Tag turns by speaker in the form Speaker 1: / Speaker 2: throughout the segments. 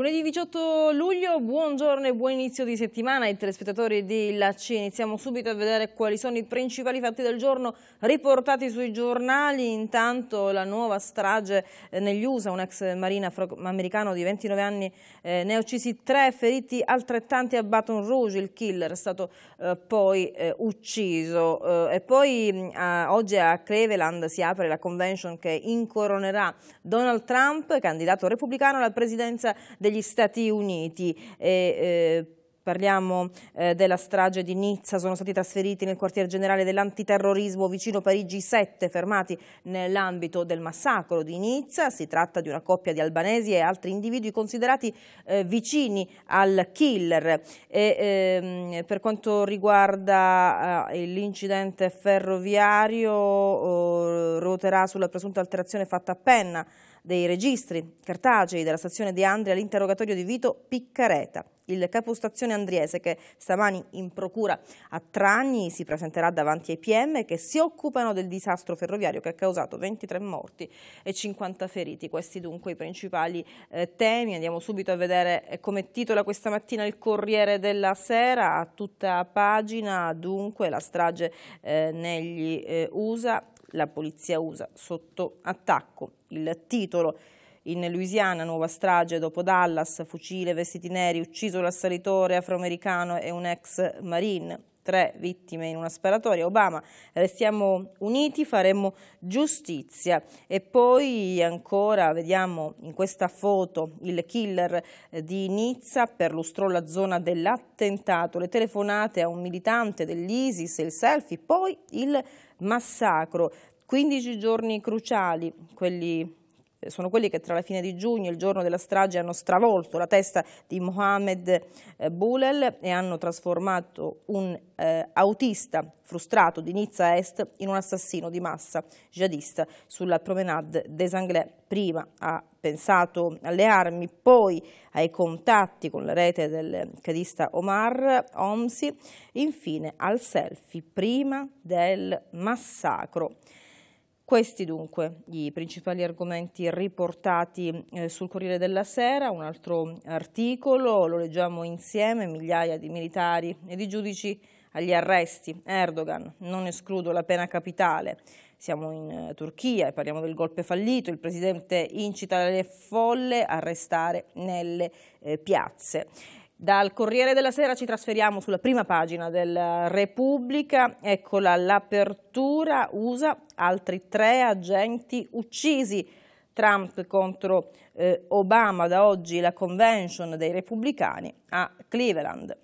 Speaker 1: Lunedì 18 luglio, buongiorno e buon inizio di settimana ai telespettatori di La Iniziamo subito a vedere quali sono i principali fatti del giorno riportati sui giornali. Intanto la nuova strage eh, negli USA, un ex marina americano di 29 anni eh, ne ha uccisi tre, feriti altrettanti a Baton Rouge. Il killer è stato eh, poi eh, ucciso. Eh, e poi oggi a Cleveland si apre la convention che incoronerà Donald Trump, candidato repubblicano alla presidenza degli degli Stati Uniti. E, eh, Parliamo eh, della strage di Nizza, sono stati trasferiti nel quartier generale dell'antiterrorismo vicino Parigi 7, fermati nell'ambito del massacro di Nizza. Si tratta di una coppia di albanesi e altri individui considerati eh, vicini al killer. E, ehm, per quanto riguarda eh, l'incidente ferroviario, oh, ruoterà sulla presunta alterazione fatta a penna dei registri cartacei della stazione di Andria all'interrogatorio di Vito Piccareta, il capostazione andriese che stamani in procura a Tragni si presenterà davanti ai PM che si occupano del disastro ferroviario che ha causato 23 morti e 50 feriti. Questi dunque i principali eh, temi. Andiamo subito a vedere eh, come titola questa mattina il Corriere della Sera, a tutta pagina dunque la strage eh, negli eh, USA la polizia USA sotto attacco. Il titolo in Louisiana, nuova strage dopo Dallas, fucile, vestiti neri, ucciso l'assalitore afroamericano e un ex marine. Tre vittime in una sparatoria. Obama, restiamo uniti, faremo giustizia. E poi ancora vediamo in questa foto il killer di Nizza, perlustrò la zona dell'attentato, le telefonate a un militante dell'ISIS, il selfie, poi il massacro, 15 giorni cruciali, quelli sono quelli che tra la fine di giugno e il giorno della strage hanno stravolto la testa di Mohamed eh, Boulel e hanno trasformato un eh, autista frustrato di Nizza Est in un assassino di massa jihadista sulla promenade des Anglais. Prima ha pensato alle armi, poi ai contatti con la rete del cadista Omar Omsi, infine al selfie prima del massacro. Questi dunque i principali argomenti riportati eh, sul Corriere della Sera, un altro articolo, lo leggiamo insieme, migliaia di militari e di giudici agli arresti. Erdogan, non escludo la pena capitale. Siamo in eh, Turchia e parliamo del golpe fallito. Il presidente incita le folle a restare nelle eh, piazze. Dal Corriere della Sera ci trasferiamo sulla prima pagina del Repubblica, eccola l'apertura USA, altri tre agenti uccisi, Trump contro eh, Obama, da oggi la convention dei repubblicani a Cleveland.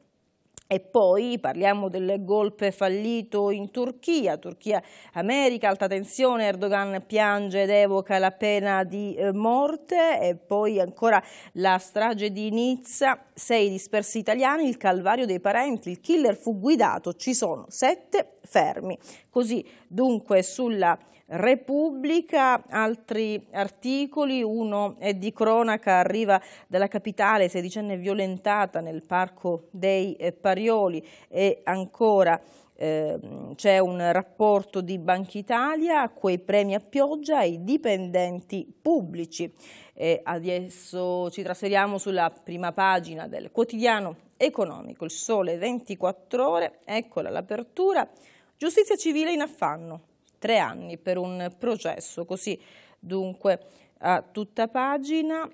Speaker 1: E poi parliamo del golpe fallito in Turchia, Turchia-America, alta tensione, Erdogan piange ed evoca la pena di eh, morte e poi ancora la strage di Nizza, sei dispersi italiani, il calvario dei parenti, il killer fu guidato, ci sono sette fermi. Così dunque sulla Repubblica, altri articoli, uno è di cronaca, arriva dalla capitale, sedicenne violentata nel parco dei eh, Parioli e ancora eh, c'è un rapporto di Banca Italia, quei premi a pioggia ai dipendenti pubblici. E adesso ci trasferiamo sulla prima pagina del quotidiano economico, il sole 24 ore, eccola l'apertura, giustizia civile in affanno, tre anni per un processo. Così dunque a tutta pagina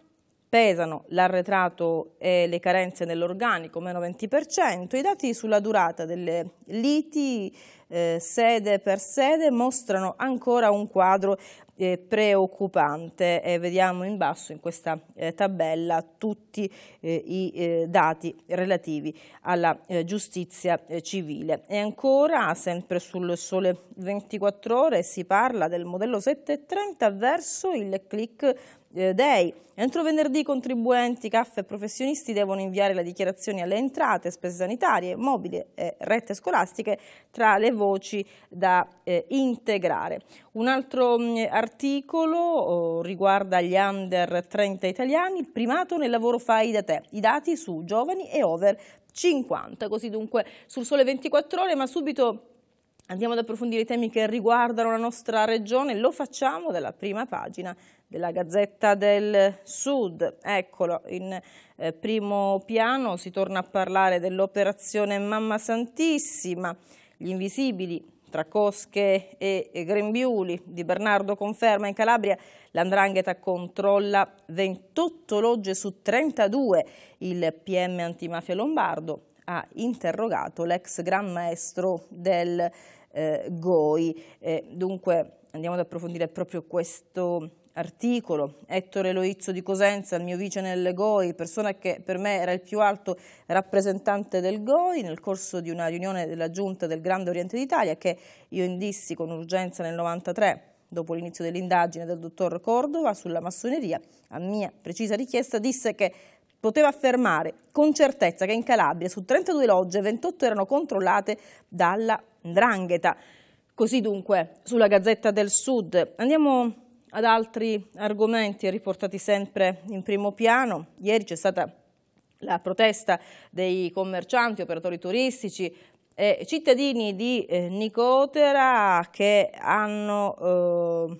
Speaker 1: pesano l'arretrato e le carenze nell'organico, meno 20%, i dati sulla durata delle liti eh, sede per sede mostrano ancora un quadro eh, preoccupante e eh, vediamo in basso in questa eh, tabella tutti eh, i eh, dati relativi alla eh, giustizia civile e ancora sempre sul sole 24 ore si parla del modello 730 verso il click Day. Entro venerdì contribuenti, CAF e professionisti devono inviare le dichiarazioni alle entrate, spese sanitarie, mobili e rette scolastiche tra le voci da eh, integrare. Un altro mh, mm, articolo oh, riguarda gli under 30 italiani, il primato nel lavoro fai da te, i dati su giovani e over 50, così dunque sul sole 24 ore, ma subito andiamo ad approfondire i temi che riguardano la nostra regione, lo facciamo dalla prima pagina della Gazzetta del Sud. Eccolo, in eh, primo piano si torna a parlare dell'operazione Mamma Santissima. Gli invisibili tra Cosche e Grembiuli di Bernardo conferma in Calabria l'andrangheta controlla 28 logge su 32. Il PM antimafia lombardo ha interrogato l'ex gran maestro del eh, GOI. Eh, dunque andiamo ad approfondire proprio questo Articolo, Ettore Loizzo di Cosenza, il mio vice nel GOI, persona che per me era il più alto rappresentante del GOI nel corso di una riunione della Giunta del Grande Oriente d'Italia che io indissi con urgenza nel 1993 dopo l'inizio dell'indagine del dottor Cordova sulla massoneria, a mia precisa richiesta disse che poteva affermare con certezza che in Calabria su 32 logge 28 erano controllate dalla Ndrangheta. Così dunque sulla Gazzetta del Sud. Andiamo ad altri argomenti riportati sempre in primo piano. Ieri c'è stata la protesta dei commercianti, operatori turistici e cittadini di eh, Nicotera che hanno eh,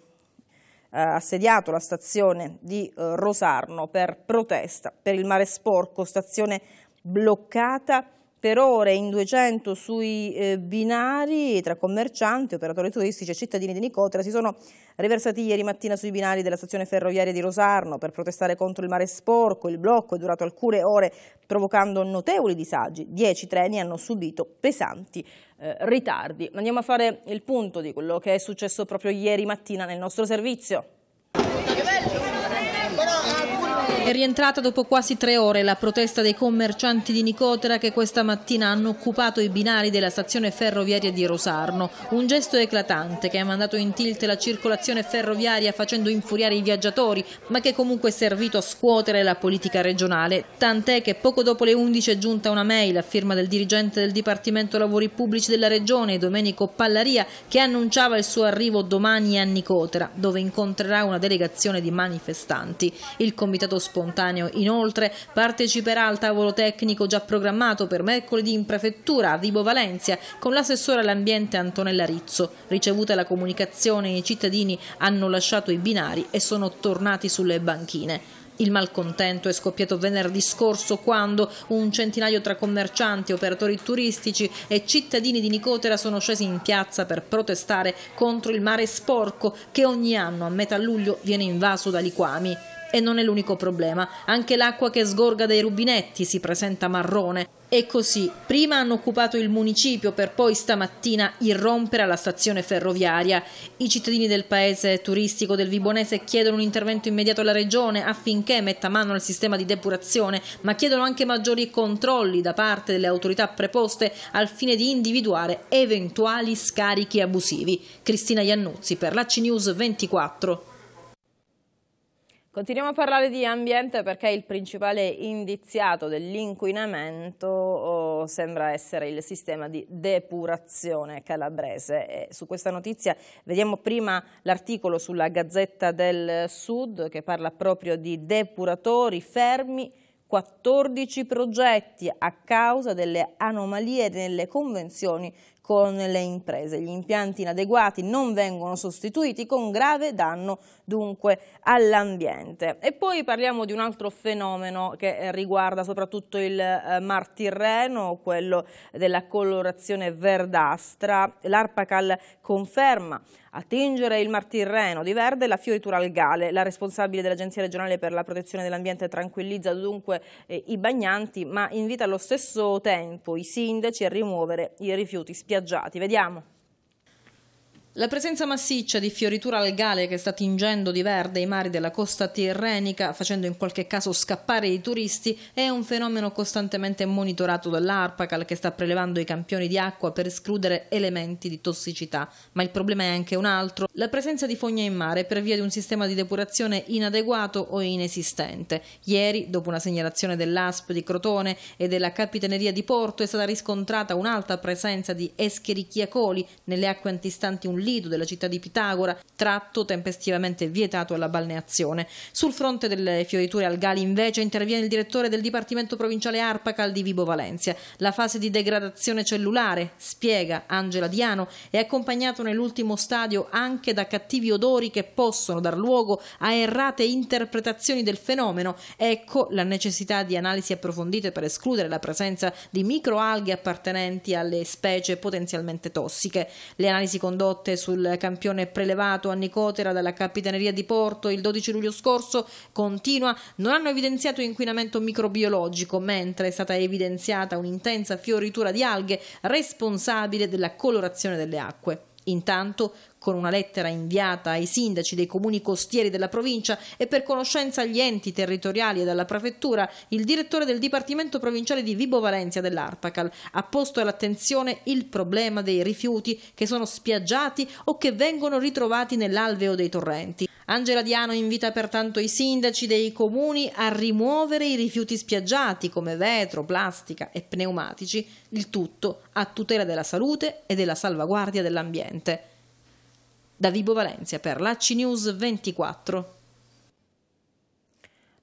Speaker 1: assediato la stazione di eh, Rosarno per protesta per il mare sporco, stazione bloccata per ore in 200 sui eh, binari tra commercianti, operatori turistici e cittadini di Nicotera si sono riversati ieri mattina sui binari della stazione ferroviaria di Rosarno per protestare contro il mare sporco. Il blocco è durato alcune ore provocando notevoli disagi. Dieci treni hanno subito pesanti eh, ritardi. Andiamo a fare il punto di quello che è successo proprio ieri mattina nel nostro servizio. È rientrata dopo quasi tre ore la protesta dei commercianti di Nicotera che questa mattina hanno occupato i binari della stazione ferroviaria di Rosarno. Un gesto eclatante che ha mandato in tilt la circolazione ferroviaria facendo infuriare i viaggiatori, ma che comunque è servito a scuotere la politica regionale. Tant'è che poco dopo le 11 è giunta una mail a firma del dirigente del Dipartimento Lavori Pubblici della Regione, Domenico Pallaria, che annunciava il suo arrivo domani a Nicotera, dove incontrerà una delegazione di manifestanti. Il comitato spontaneo. Inoltre parteciperà al tavolo tecnico già programmato per mercoledì in prefettura a Vibo Valencia con l'assessore all'ambiente Antonella Rizzo. Ricevuta la comunicazione i cittadini hanno lasciato i binari e sono tornati sulle banchine. Il malcontento è scoppiato venerdì scorso quando un centinaio tra commercianti, operatori turistici e cittadini di Nicotera sono scesi in piazza per protestare contro il mare sporco che ogni anno a metà luglio viene invaso da liquami. E non è l'unico problema, anche l'acqua che sgorga dai rubinetti si presenta marrone. E così, prima hanno occupato il municipio per poi stamattina irrompere alla stazione ferroviaria. I cittadini del paese turistico del Vibonese chiedono un intervento immediato alla regione affinché metta mano al sistema di depurazione, ma chiedono anche maggiori controlli da parte delle autorità preposte al fine di individuare eventuali scarichi abusivi. Cristina Iannuzzi per la CNews 24. Continuiamo a parlare di ambiente perché il principale indiziato dell'inquinamento oh, sembra essere il sistema di depurazione calabrese. E su questa notizia vediamo prima l'articolo sulla Gazzetta del Sud che parla proprio di depuratori fermi 14 progetti a causa delle anomalie nelle convenzioni con le imprese. Gli impianti inadeguati non vengono sostituiti con grave danno dunque all'ambiente. E poi parliamo di un altro fenomeno che eh, riguarda soprattutto il eh, Mar Tirreno, quello della colorazione verdastra. L'Arpacal conferma attingere il martirreno di verde e la fioritura algale. La responsabile dell'Agenzia regionale per la protezione dell'ambiente tranquillizza dunque eh, i bagnanti, ma invita allo stesso tempo i sindaci a rimuovere i rifiuti spiaggiati. Vediamo. La presenza massiccia di fioritura algale che sta tingendo di verde i mari della costa tirrenica, facendo in qualche caso scappare i turisti, è un fenomeno costantemente monitorato dall'ARPACAL che sta prelevando i campioni di acqua per escludere elementi di tossicità. Ma il problema è anche un altro, la presenza di fogne in mare per via di un sistema di depurazione inadeguato o inesistente. Ieri, dopo una segnalazione dell'ASP di Crotone e della Capitaneria di Porto, è stata riscontrata un'alta presenza di escherichia coli nelle acque antistanti un Lido, della città di Pitagora, tratto tempestivamente vietato alla balneazione. Sul fronte delle fioriture algali invece interviene il direttore del Dipartimento Provinciale Arpacal di Vibo Valencia. La fase di degradazione cellulare, spiega Angela Diano, è accompagnata nell'ultimo stadio anche da cattivi odori che possono dar luogo a errate interpretazioni del fenomeno. Ecco la necessità di analisi approfondite per escludere la presenza di microalghe appartenenti alle specie potenzialmente tossiche. Le analisi condotte morte sul campione prelevato a Nicotera dalla Capitaneria di Porto il 12 luglio scorso continua, non hanno evidenziato inquinamento microbiologico, mentre è stata evidenziata un'intensa fioritura di alghe responsabile della colorazione delle acque. Intanto con una lettera inviata ai sindaci dei comuni costieri della provincia e per conoscenza agli enti territoriali e alla prefettura, il direttore del Dipartimento Provinciale di Vibo Valencia dell'Arpacal ha posto all'attenzione il problema dei rifiuti che sono spiaggiati o che vengono ritrovati nell'alveo dei torrenti. Angela Diano invita pertanto i sindaci dei comuni a rimuovere i rifiuti spiaggiati come vetro, plastica e pneumatici, il tutto a tutela della salute e della salvaguardia dell'ambiente. Da Vibo Valencia per la News 24.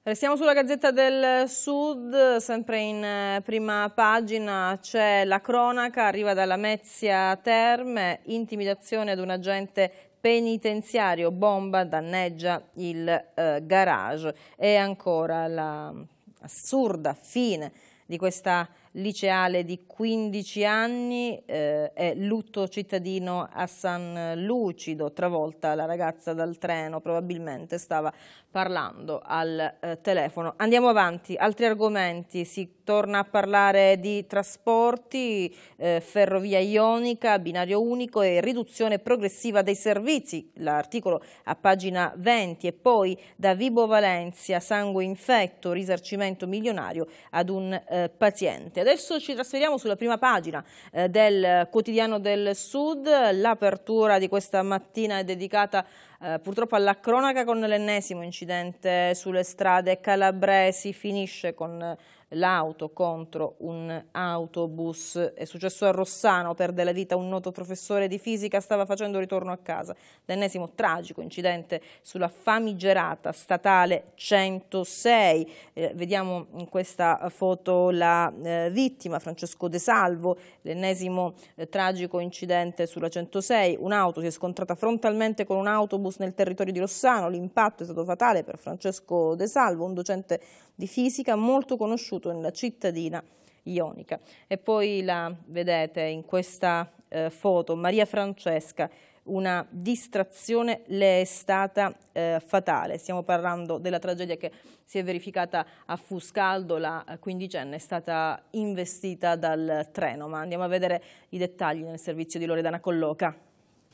Speaker 1: Restiamo sulla Gazzetta del Sud, sempre in eh, prima pagina c'è la cronaca, arriva dalla Mezia Terme, intimidazione ad un agente penitenziario, bomba danneggia il eh, garage e ancora l'assurda mm, fine di questa liceale di 15 anni eh, è lutto cittadino a San Lucido, travolta la ragazza dal treno, probabilmente stava parlando al eh, telefono. Andiamo avanti, altri argomenti si torna a parlare di trasporti, eh, ferrovia ionica, binario unico e riduzione progressiva dei servizi, l'articolo a pagina 20 e poi da Vibo Valencia, sangue infetto, risarcimento milionario ad un eh, paziente. Adesso ci trasferiamo sulla prima pagina eh, del quotidiano del Sud, l'apertura di questa mattina è dedicata Uh, purtroppo alla cronaca con l'ennesimo incidente sulle strade calabresi finisce con uh l'auto contro un autobus. È successo a Rossano, perde la vita un noto professore di fisica, stava facendo ritorno a casa. L'ennesimo tragico incidente sulla famigerata statale 106. Eh, vediamo in questa foto la eh, vittima, Francesco De Salvo, l'ennesimo eh, tragico incidente sulla 106. Un'auto si è scontrata frontalmente con un autobus nel territorio di Rossano. L'impatto è stato fatale per Francesco De Salvo, un docente di fisica molto conosciuto nella cittadina ionica. E poi la vedete in questa eh, foto, Maria Francesca, una distrazione le è stata eh, fatale. Stiamo parlando della tragedia che si è verificata a Fuscaldo, la quindicenne è stata investita dal treno, ma andiamo a vedere i dettagli nel servizio di Loredana Colloca.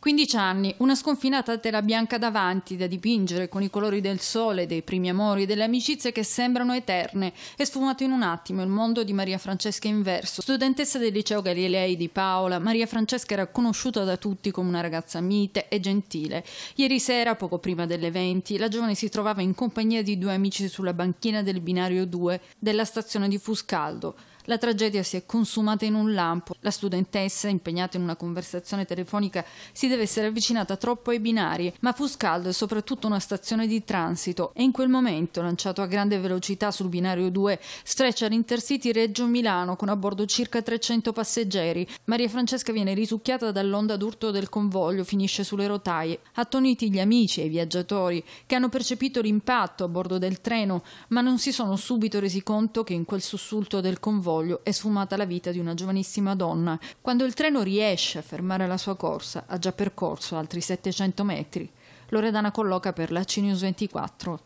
Speaker 2: 15 anni, una sconfinata tela bianca davanti da dipingere con i colori del sole, dei primi amori e delle amicizie che sembrano eterne. È sfumato in un attimo il mondo di Maria Francesca Inverso, studentessa del liceo Galilei di Paola. Maria Francesca era conosciuta da tutti come una ragazza mite e gentile. Ieri sera, poco prima delle 20, la giovane si trovava in compagnia di due amici sulla banchina del binario 2 della stazione di Fuscaldo. La tragedia si è consumata in un lampo. La studentessa, impegnata in una conversazione telefonica, si deve essere avvicinata troppo ai binari, ma fu Fuscaldo e soprattutto una stazione di transito e in quel momento, lanciato a grande velocità sul binario 2, sfreccia l'Intercity Reggio Milano con a bordo circa 300 passeggeri. Maria Francesca viene risucchiata dall'onda d'urto del convoglio, finisce sulle rotaie. Attoniti gli amici e i viaggiatori che hanno percepito l'impatto a bordo del treno, ma non si sono subito resi conto che in quel sussulto del convoglio cordoglio è sfumata la vita di una giovanissima donna. Quando il treno riesce a fermare la sua corsa, ha già percorso altri 700 metri. Loredana colloca per la CNews 24.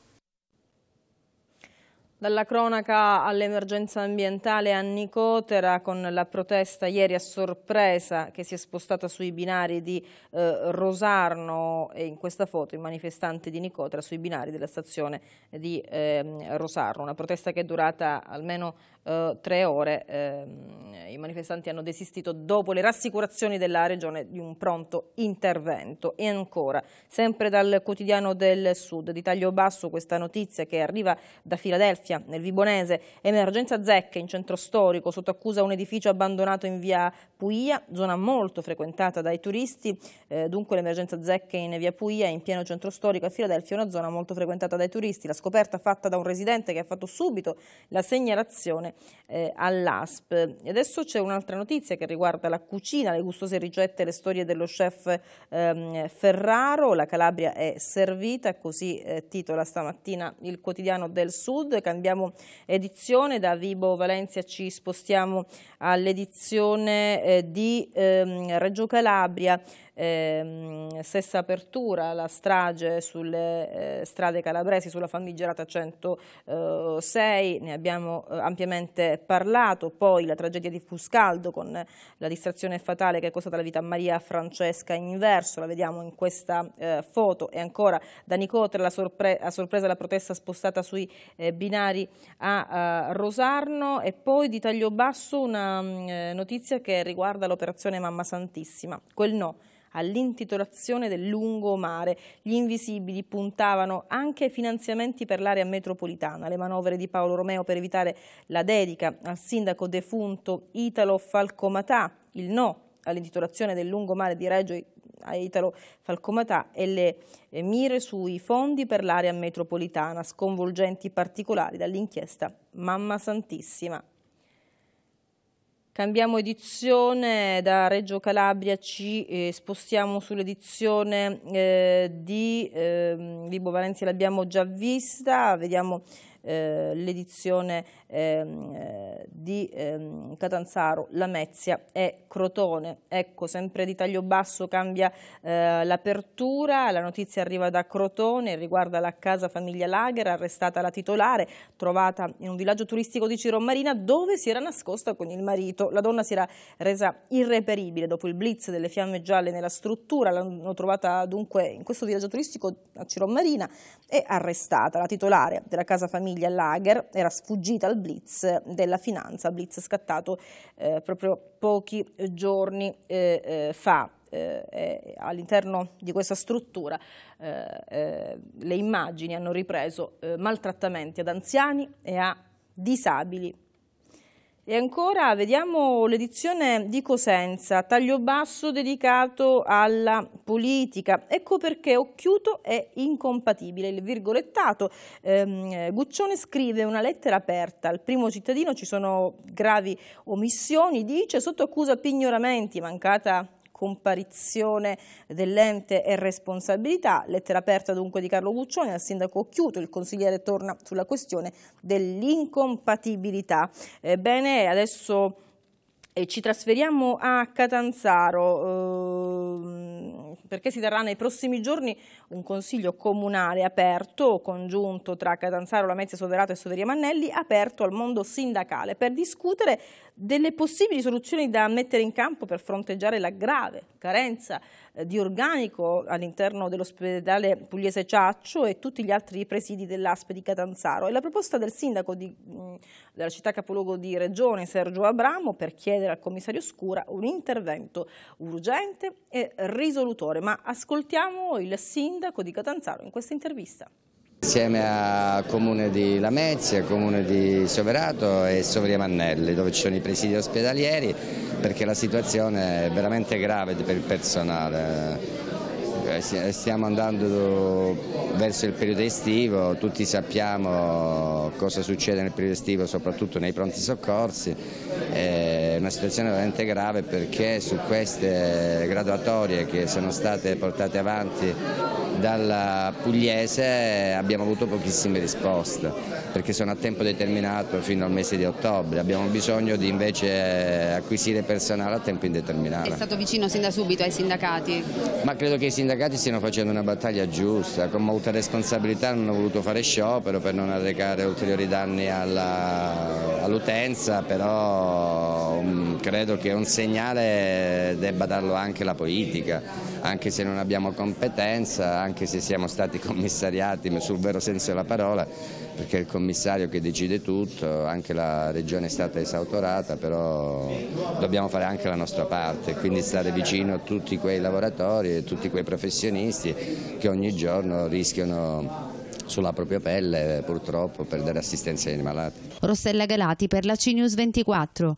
Speaker 1: Dalla cronaca all'emergenza ambientale a Nicotera con la protesta ieri a sorpresa che si è spostata sui binari di eh, Rosarno e in questa foto il manifestante di Nicotera sui binari della stazione di eh, Rosarno, una protesta che è durata almeno eh, tre ore. Eh, I manifestanti hanno desistito dopo le rassicurazioni della regione di un pronto intervento. E ancora, sempre dal quotidiano del Sud, di taglio basso questa notizia che arriva da Filadelfia, nel Vibonese, emergenza zecche in centro storico, sotto accusa un edificio abbandonato in via Puia, zona molto frequentata dai turisti, eh, dunque l'emergenza zecche in via Puia in pieno centro storico a Filadelfia una zona molto frequentata dai turisti, la scoperta fatta da un residente che ha fatto subito la segnalazione insieme eh, all'ASP. E adesso c'è un'altra notizia che riguarda la cucina, le gustose ricette, e le storie dello chef ehm, Ferraro, la Calabria è servita, così eh, titola stamattina il quotidiano del Sud, cambiamo edizione, da Vibo Valencia ci spostiamo all'edizione eh, di ehm, Reggio Calabria, Ehm, stessa apertura la strage sulle eh, strade calabresi, sulla famigerata 106, eh, ne abbiamo eh, ampiamente parlato, poi la tragedia di Fuscaldo con la distrazione fatale che è costata la vita a Maria Francesca in Inverso, la vediamo in questa eh, foto, e ancora da Nicotre la sorpre a sorpresa la protesta spostata sui eh, binari a eh, Rosarno e poi di taglio basso una mh, mm, notizia che riguarda l'operazione Mamma Santissima, quel no all'intitolazione del lungo mare. Gli invisibili puntavano anche ai finanziamenti per l'area metropolitana, le manovre di Paolo Romeo per evitare la dedica al sindaco defunto Italo Falcomatà, il no all'intitolazione del lungo mare di Reggio a Italo Falcomatà e le mire sui fondi per l'area metropolitana, sconvolgenti particolari dall'inchiesta Mamma Santissima. Cambiamo edizione, da Reggio Calabria ci eh, spostiamo sull'edizione eh, di eh, Libo Valencia, l'abbiamo già vista, vediamo eh, l'edizione ehm, eh, di ehm, Catanzaro, Lamezia e Crotone. Ecco, sempre di taglio basso cambia eh, l'apertura, la notizia arriva da Crotone, riguarda la casa famiglia Lager, arrestata la titolare, trovata in un villaggio turistico di Cirommarina dove si era nascosta con il marito. La donna si era resa irreperibile dopo il blitz delle fiamme gialle nella struttura, l'hanno trovata dunque in questo villaggio turistico a Cirommarina e arrestata. La titolare della casa famiglia Lager era sfuggita al blitz della finanza, blitz scattato eh, proprio pochi giorni eh, eh fa. Eh, all'interno di questa struttura eh, eh, le immagini hanno ripreso maltrattamenti ad anziani e a disabili e ancora vediamo l'edizione di Cosenza, taglio basso dedicato alla politica. Ecco perché Occhiuto è incompatibile. Il virgolettato ehm, Guccione scrive una lettera aperta. Al primo cittadino ci sono gravi omissioni, dice, sotto accusa pignoramenti, mancata comparizione dell'ente e responsabilità, lettera aperta dunque di Carlo Guccione al sindaco Chiuto, il consigliere torna sulla questione dell'incompatibilità. bene, adesso eh, ci trasferiamo a Catanzaro. Ehm, perché si terrà nei prossimi giorni un consiglio comunale aperto, congiunto tra Catanzaro, Lamezia Soderato e Soveria Mannelli, aperto al mondo sindacale per discutere delle possibili soluzioni da mettere in campo per fronteggiare la grave carenza eh, di organico all'interno dell'ospedale Pugliese Ciaccio e tutti gli altri presidi dell'ASPE di Catanzaro. E la proposta del sindaco di, mm, della città capoluogo di Regione, Sergio Abramo, per chiedere al commissario Scura un intervento urgente e risolutore. Ma ascoltiamo il sindaco di Catanzaro in questa intervista.
Speaker 3: Insieme al comune di Lamezia, comune di Soverato e Sovria Mannelli dove ci sono i presidi ospedalieri perché la situazione è veramente grave per il personale. Eh, stiamo andando verso il periodo estivo, tutti sappiamo cosa succede nel periodo estivo soprattutto nei pronti soccorsi, è una situazione veramente grave perché su queste graduatorie che sono state portate avanti dalla Pugliese abbiamo avuto pochissime risposte perché sono a tempo determinato fino al mese di ottobre, abbiamo bisogno di invece acquisire personale a tempo indeterminato. È
Speaker 1: stato vicino sin da subito ai sindacati?
Speaker 3: Ma credo che i sindacati stiano facendo una battaglia giusta, con molta responsabilità hanno voluto fare sciopero per non arrecare ulteriori danni all'utenza, all però... Um, credo che un segnale debba darlo anche la politica, anche se non abbiamo competenza, anche se siamo stati commissariati sul vero senso della parola, perché è il commissario che decide tutto, anche la regione è stata esautorata, però dobbiamo fare anche la nostra parte, quindi stare vicino a tutti quei lavoratori e tutti quei professionisti che ogni giorno rischiano sulla propria pelle purtroppo per dare assistenza ai malati.
Speaker 4: Rossella Galati per la CNews 24.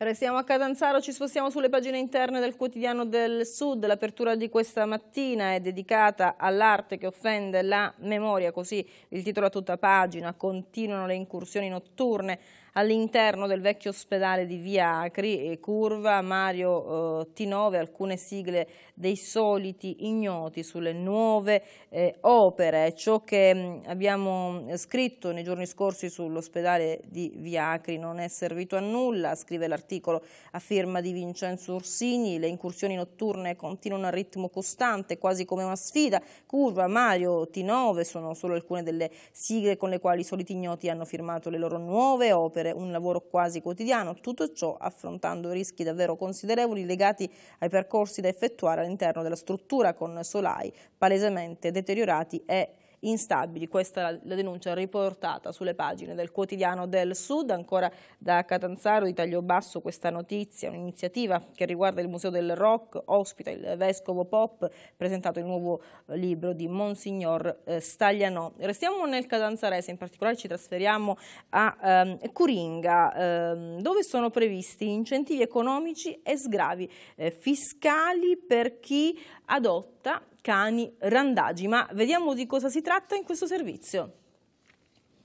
Speaker 1: Restiamo a Catanzaro, ci spostiamo sulle pagine interne del quotidiano del Sud. L'apertura di questa mattina è dedicata all'arte che offende la memoria, così il titolo a tutta pagina. Continuano le incursioni notturne all'interno del vecchio ospedale di Via Acri eh, Curva, Mario eh, T9, alcune sigle dei soliti ignoti sulle nuove eh, opere, ciò che mh, mm, abbiamo eh, scritto nei giorni scorsi sull'ospedale di Via Acri non è servito a nulla, scrive l'articolo a firma di Vincenzo Ursini, le incursioni notturne continuano a ritmo costante, quasi come una sfida, Curva, Mario T9 sono solo alcune delle sigle con le quali i soliti ignoti hanno firmato le loro nuove opere rendere un lavoro quasi quotidiano, tutto ciò affrontando rischi davvero considerevoli legati ai percorsi da effettuare all'interno della struttura con solai palesemente deteriorati e instabili. Questa è la denuncia riportata sulle pagine del quotidiano del Sud, ancora da Catanzaro di Taglio Basso questa notizia, un'iniziativa che riguarda il Museo del Rock, ospita il Vescovo Pop, presentato il nuovo libro di Monsignor eh, Staglianò. Restiamo nel Catanzarese, in particolare ci trasferiamo a ehm, Curinga, ehm, dove sono previsti incentivi economici e sgravi eh, fiscali per chi adotta cani randagi. Ma vediamo di cosa si tratta in questo servizio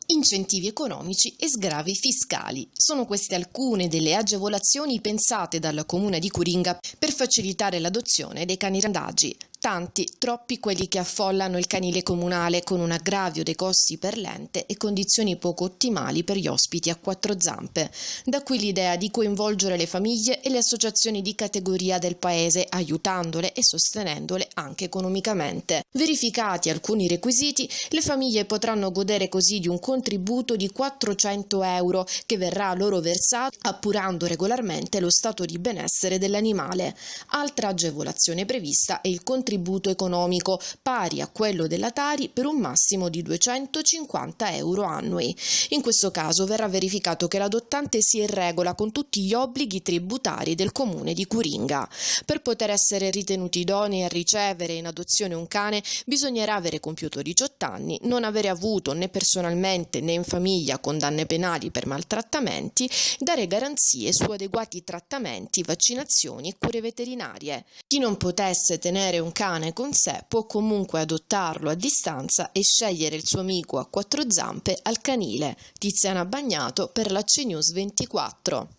Speaker 4: incentivi economici e sgravi fiscali. Sono queste alcune delle agevolazioni pensate dal comune di Curinga per facilitare l'adozione dei cani randaggi. Tanti, troppi quelli che affollano il canile comunale con un aggravio dei costi per l'ente e condizioni poco ottimali per gli ospiti a quattro zampe. Da qui l'idea di coinvolgere le famiglie e le associazioni di categoria del paese, aiutandole e sostenendole anche economicamente. Verificati alcuni requisiti, le famiglie potranno godere così di un contributo di 400 euro che verrà loro versato appurando regolarmente lo stato di benessere dell'animale. Altra agevolazione prevista è il contributo contributo economico pari a quello della Tari per un massimo di 250 euro annui. In questo caso verrà verificato che l'adottante si in regola con tutti gli obblighi tributari del comune di Curinga. Per poter essere ritenuti idonei a ricevere in adozione un cane bisognerà avere compiuto 18 anni, non avere avuto né personalmente né in famiglia condanne penali per maltrattamenti, dare garanzie su adeguati trattamenti, vaccinazioni e cure veterinarie. Chi non potesse tenere un cane cane con sé può comunque adottarlo a distanza e scegliere il suo amico a quattro zampe al canile. Tiziana Bagnato per la CNews 24.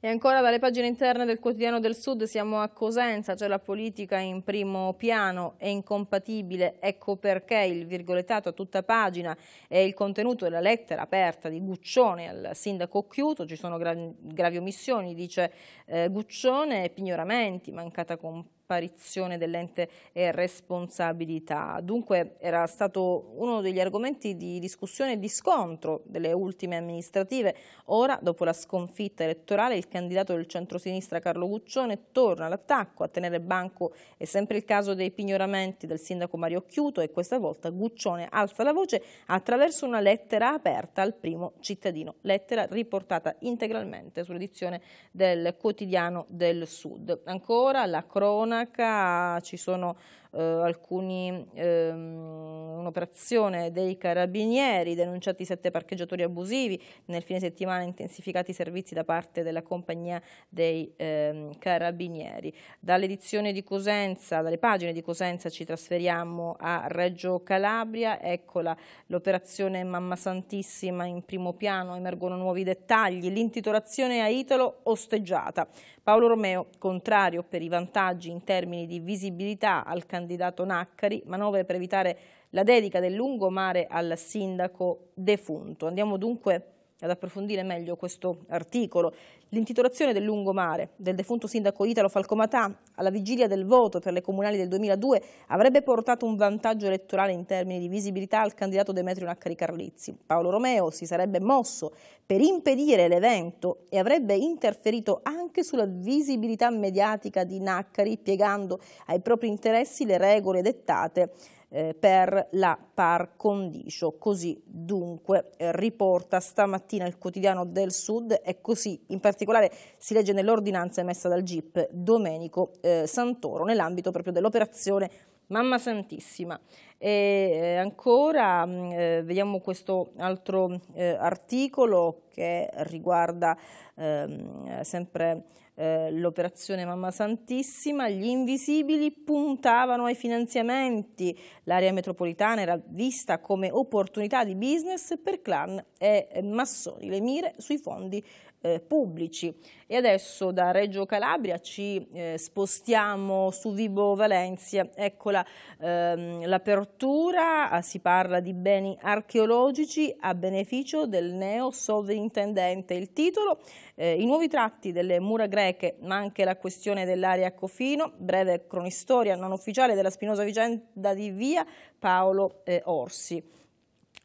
Speaker 1: E ancora dalle pagine interne del quotidiano del Sud siamo a Cosenza, c'è la politica in primo piano, è incompatibile, ecco perché il virgolettato a tutta pagina è il contenuto della lettera aperta di Guccione al sindaco Occhiuto, ci sono gravi omissioni, dice eh, Guccione, pignoramenti, mancata compagnia sparizione dell'ente e responsabilità. Dunque era stato uno degli argomenti di discussione e di scontro delle ultime amministrative. Ora, dopo la sconfitta elettorale, il candidato del centrosinistra Carlo Guccione torna all'attacco a tenere banco. È sempre il caso dei pignoramenti del sindaco Mario Chiuto e questa volta Guccione alza la voce attraverso una lettera aperta al primo cittadino. Lettera riportata integralmente sull'edizione del quotidiano del Sud. Ancora la crona cronaca ci sono eh, alcuni, ehm, un'operazione dei carabinieri, denunciati sette parcheggiatori abusivi, nel fine settimana intensificati i servizi da parte della compagnia dei ehm, carabinieri. Dall'edizione di Cosenza, dalle pagine di Cosenza ci trasferiamo a Reggio Calabria, eccola l'operazione Mamma Santissima in primo piano, emergono nuovi dettagli, l'intitolazione a Italo osteggiata. Paolo Romeo contrario per i vantaggi in termini di visibilità al candidato candidato Naccari, manovre per evitare la dedica del lungomare al sindaco defunto. Andiamo dunque ad approfondire meglio questo articolo. L'intitolazione del lungomare del defunto sindaco Italo Falcomatà alla vigilia del voto per le comunali del 2002 avrebbe portato un vantaggio elettorale in termini di visibilità al candidato Demetrio Naccari Carlizzi. Paolo Romeo si sarebbe mosso per impedire l'evento e avrebbe interferito anche sulla visibilità mediatica di Naccari piegando ai propri interessi le regole dettate eh, per la par condicio. Così dunque eh, riporta stamattina il quotidiano del Sud e così in particolare si legge nell'ordinanza emessa dal GIP Domenico eh, Santoro nell'ambito proprio dell'operazione Mamma Santissima. E eh, ancora mm, eh, vediamo questo altro eh, articolo che riguarda ehm, sempre eh, l'operazione Mamma Santissima, gli invisibili puntavano ai finanziamenti. L'area metropolitana era vista come opportunità di business per clan e massoni. Le mire sui fondi eh, pubblici. E adesso da Reggio Calabria ci eh, spostiamo su Vibo Valencia. Eccola ehm, l'apertura, ah, si parla di beni archeologici a beneficio del neo sovrintendente. Il titolo, eh, i nuovi tratti delle mura greche, ma anche la questione dell'area Cofino, breve cronistoria non ufficiale della spinosa vicenda di via Paolo eh, Orsi.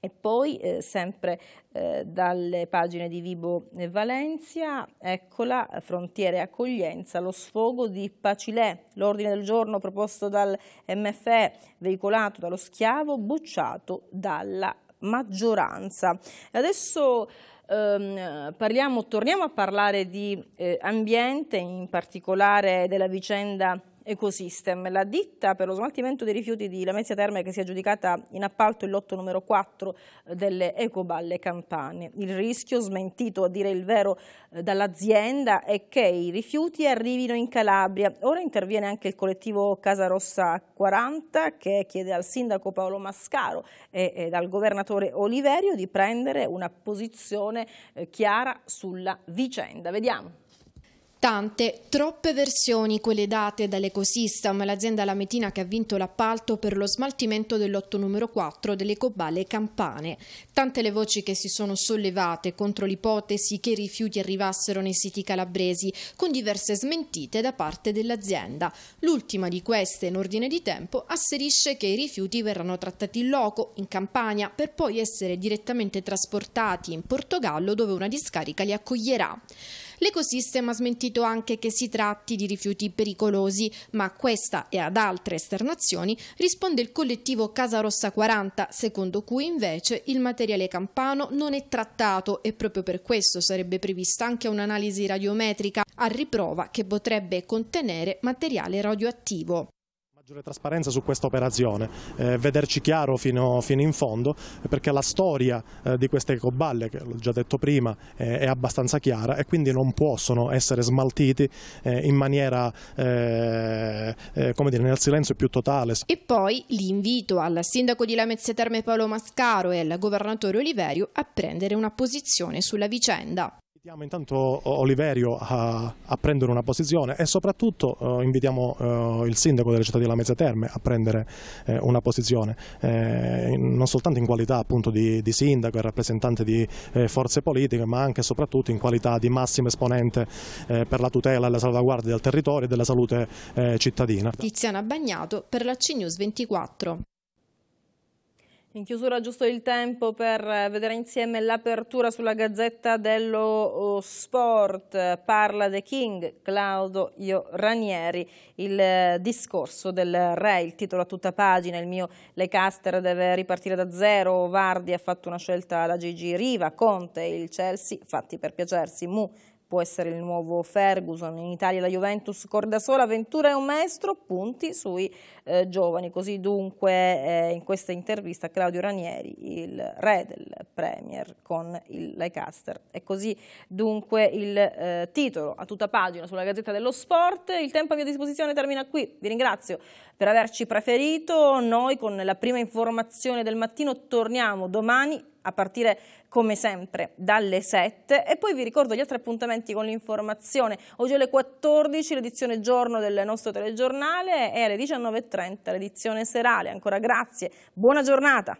Speaker 1: E poi, eh, sempre eh, dalle pagine di Vibo Valencia, eccola, Frontiere e Accoglienza, lo sfogo di Pacilè, l'ordine del giorno proposto dal MFE, veicolato dallo schiavo, bocciato dalla maggioranza. Adesso... Um, parliamo, torniamo a parlare di eh, ambiente, in particolare della vicenda Ecosystem, la ditta per lo smaltimento dei rifiuti di Lamezia Terme che si è giudicata in appalto il lotto numero 4 delle Ecoballe Campane. Il rischio, smentito a dire il vero eh, dall'azienda, è che i rifiuti arrivino in Calabria. Ora interviene anche il collettivo Casa Rossa 40 che chiede al sindaco Paolo Mascaro e, e al governatore Oliverio di prendere una posizione eh, chiara sulla vicenda. Vediamo.
Speaker 4: Tante, troppe versioni quelle date dall'Ecosystem, l'azienda lametina che ha vinto l'appalto per lo smaltimento dell'otto numero 4 delle Coballe Campane. Tante le voci che si sono sollevate contro l'ipotesi che i rifiuti arrivassero nei siti calabresi, con diverse smentite da parte dell'azienda. L'ultima di queste, in ordine di tempo, asserisce che i rifiuti verranno trattati in loco, in Campania, per poi essere direttamente trasportati in Portogallo dove una discarica li accoglierà. L'ecosistema ha smentito anche che si tratti di rifiuti pericolosi, ma a questa e ad altre esternazioni risponde il collettivo Casa Rossa 40, secondo cui invece il materiale campano non è trattato e proprio per questo sarebbe prevista anche un'analisi radiometrica a riprova che potrebbe contenere materiale radioattivo
Speaker 1: maggiore trasparenza su questa operazione, eh, vederci chiaro fino, fino, in fondo, perché la storia eh, di queste ecoballe, che l'ho già detto prima, eh, è abbastanza chiara e quindi non possono essere smaltiti eh, in maniera, eh, eh,
Speaker 3: come dire, nel silenzio più totale.
Speaker 4: E poi l'invito al sindaco di Lamezia Terme Paolo Mascaro e al governatore Oliverio a prendere una posizione sulla vicenda.
Speaker 3: Invitiamo intanto
Speaker 1: Oliverio a, a, prendere una posizione e soprattutto eh, invitiamo eh, il sindaco della città di La Lamezia Terme a prendere eh, una posizione, eh, non soltanto in qualità appunto di, di sindaco e rappresentante di eh, forze politiche, ma anche e soprattutto in qualità di massimo esponente eh, per la tutela e la salvaguardia del territorio e della salute cittadina.
Speaker 4: Tiziana Bagnato per la CNews 24.
Speaker 1: In chiusura giusto il tempo per eh, vedere insieme l'apertura sulla Gazzetta dello oh, Sport. Parla The King, Claudio Io Ranieri, il eh, discorso del re, il titolo a tutta pagina, il mio Lecaster deve ripartire da zero, Vardi ha fatto una scelta da Gigi Riva, Conte, il Chelsea, fatti per piacersi, Mu può essere il nuovo Ferguson, in Italia la Juventus corda sola, Ventura è un maestro, punti sui eh, giovani. Così dunque eh, in questa intervista Claudio Ranieri, il re del Premier con il Leicester. E così dunque il eh, titolo a tutta pagina sulla Gazzetta dello Sport. Il tempo a mia disposizione termina qui. Vi ringrazio per averci preferito. Noi con la prima informazione del mattino torniamo domani a partire come sempre dalle 7 e poi vi ricordo gli altri appuntamenti con l'informazione oggi alle 14 l'edizione giorno del nostro telegiornale e alle 19.30 20.30. L'edizione serale. Ancora grazie, buona giornata.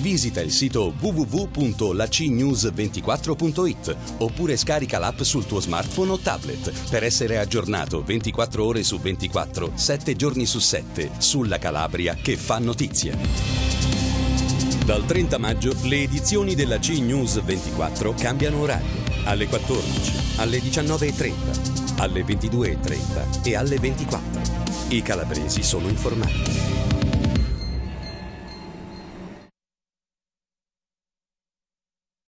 Speaker 3: Visita il sito www.lacnews24.it oppure scarica l'app sul tuo smartphone o tablet per essere aggiornato 24 ore su 24, 7 giorni su 7 sulla Calabria che fa notizia. Dal 30 maggio le edizioni della CNews 24 cambiano orario alle 14, alle 19.30 alle 22.30 e alle 24. I calabresi sono informati.